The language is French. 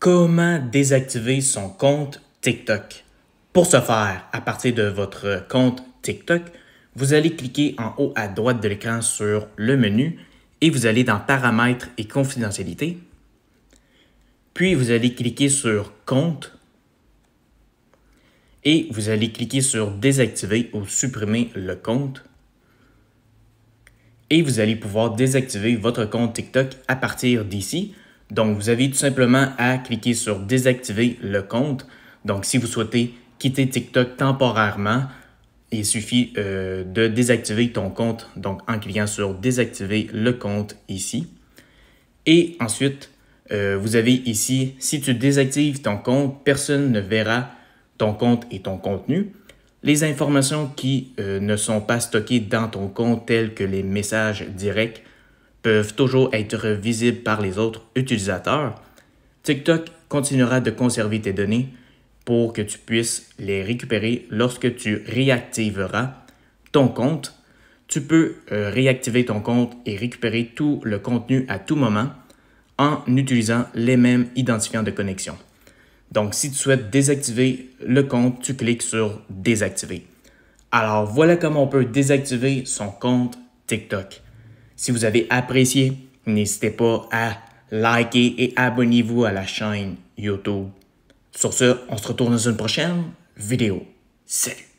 comment désactiver son compte TikTok. Pour ce faire, à partir de votre compte TikTok, vous allez cliquer en haut à droite de l'écran sur le menu et vous allez dans Paramètres et confidentialité. Puis vous allez cliquer sur Compte et vous allez cliquer sur Désactiver ou Supprimer le compte. Et vous allez pouvoir désactiver votre compte TikTok à partir d'ici. Donc, vous avez tout simplement à cliquer sur désactiver le compte. Donc, si vous souhaitez quitter TikTok temporairement, il suffit euh, de désactiver ton compte, donc en cliquant sur désactiver le compte ici. Et ensuite, euh, vous avez ici, si tu désactives ton compte, personne ne verra ton compte et ton contenu. Les informations qui euh, ne sont pas stockées dans ton compte, telles que les messages directs, peuvent toujours être visibles par les autres utilisateurs, TikTok continuera de conserver tes données pour que tu puisses les récupérer lorsque tu réactiveras ton compte. Tu peux euh, réactiver ton compte et récupérer tout le contenu à tout moment en utilisant les mêmes identifiants de connexion. Donc, si tu souhaites désactiver le compte, tu cliques sur Désactiver. Alors, voilà comment on peut désactiver son compte TikTok. Si vous avez apprécié, n'hésitez pas à liker et abonnez-vous à la chaîne YouTube. Sur ce, on se retrouve dans une prochaine vidéo. Salut!